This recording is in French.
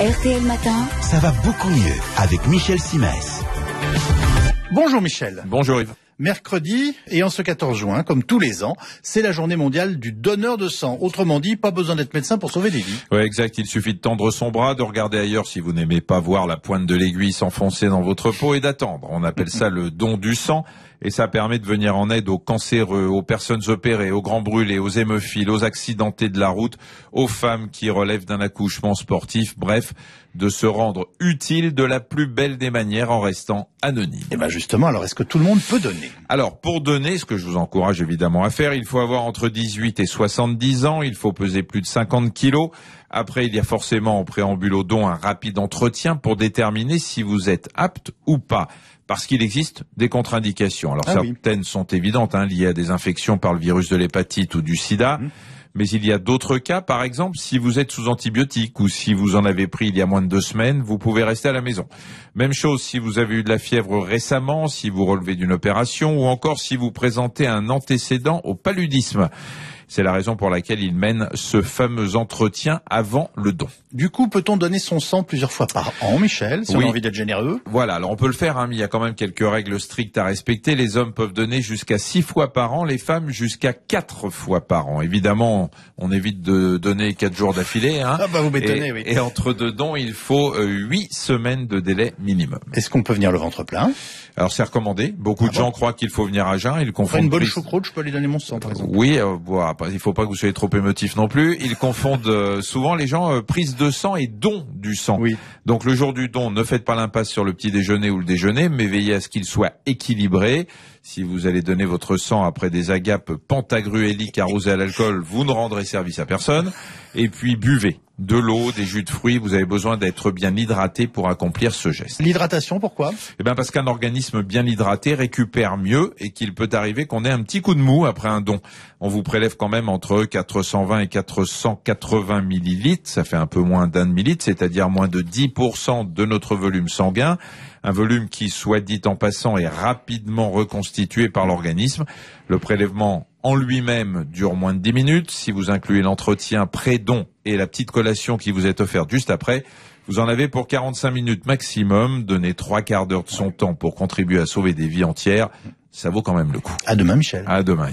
RTL Matin. Ça va beaucoup mieux avec Michel Simès. Bonjour Michel. Bonjour Yves. Mercredi et en ce 14 juin, comme tous les ans, c'est la journée mondiale du donneur de sang. Autrement dit, pas besoin d'être médecin pour sauver des vies. Ouais, exact. Il suffit de tendre son bras, de regarder ailleurs si vous n'aimez pas voir la pointe de l'aiguille s'enfoncer dans votre peau et d'attendre. On appelle ça le don du sang et ça permet de venir en aide aux cancéreux, aux personnes opérées, aux grands brûlés, aux hémophiles, aux accidentés de la route, aux femmes qui relèvent d'un accouchement sportif, bref, de se rendre utile de la plus belle des manières en restant anonyme. Et eh bien justement, alors est-ce que tout le monde peut donner Alors pour donner, ce que je vous encourage évidemment à faire, il faut avoir entre 18 et 70 ans, il faut peser plus de 50 kilos, après, il y a forcément en préambule au don un rapide entretien pour déterminer si vous êtes apte ou pas parce qu'il existe des contre-indications. Alors ah certaines sont évidentes, hein, liées à des infections par le virus de l'hépatite ou du sida. Mmh. Mais il y a d'autres cas, par exemple, si vous êtes sous antibiotiques ou si vous en avez pris il y a moins de deux semaines, vous pouvez rester à la maison. Même chose si vous avez eu de la fièvre récemment, si vous relevez d'une opération ou encore si vous présentez un antécédent au paludisme. C'est la raison pour laquelle il mène ce fameux entretien avant le don. Du coup, peut-on donner son sang plusieurs fois par an, Michel, si on a envie d'être généreux Voilà, alors on peut le faire, hein, mais il y a quand même quelques règles strictes à respecter. Les hommes peuvent donner jusqu'à six fois par an, les femmes jusqu'à quatre fois par an. Évidemment, on évite de donner quatre jours d'affilée. Hein, ah bah vous m'étonnez, oui. Et entre deux dons, il faut euh, huit semaines de délai minimum. Est-ce qu'on peut venir le ventre plein Alors c'est recommandé. Beaucoup ah de gens croient qu'il faut venir à jeun. Ils confondent. Une bonne choucroute, je peux aller donner mon sang, par exemple. Oui, euh, il il faut pas que vous soyez trop émotif non plus. Ils confondent euh, souvent les gens euh, prise de sang et don du sang. Donc le jour du don, ne faites pas l'impasse sur le petit déjeuner ou le déjeuner, mais veillez à ce qu'il soit équilibré. Si vous allez donner votre sang après des agapes pentagruéliques arrosées à l'alcool, vous ne rendrez service à personne. Et puis buvez de l'eau, des jus de fruits. Vous avez besoin d'être bien hydraté pour accomplir ce geste. L'hydratation, pourquoi Eh bien, parce qu'un organisme bien hydraté récupère mieux et qu'il peut arriver qu'on ait un petit coup de mou après un don. On vous prélève quand même entre 420 et 480 millilitres. Ça fait un peu moins d'un millilitre, cest c'est-à-dire moins de 10% de notre volume sanguin. Un volume qui, soit dit en passant, est rapidement reconstitué par l'organisme. Le prélèvement en lui-même dure moins de 10 minutes. Si vous incluez l'entretien pré-don et la petite collation qui vous est offerte juste après, vous en avez pour 45 minutes maximum. Donner trois quarts d'heure de son temps pour contribuer à sauver des vies entières, ça vaut quand même le coup. À demain, Michel. À demain.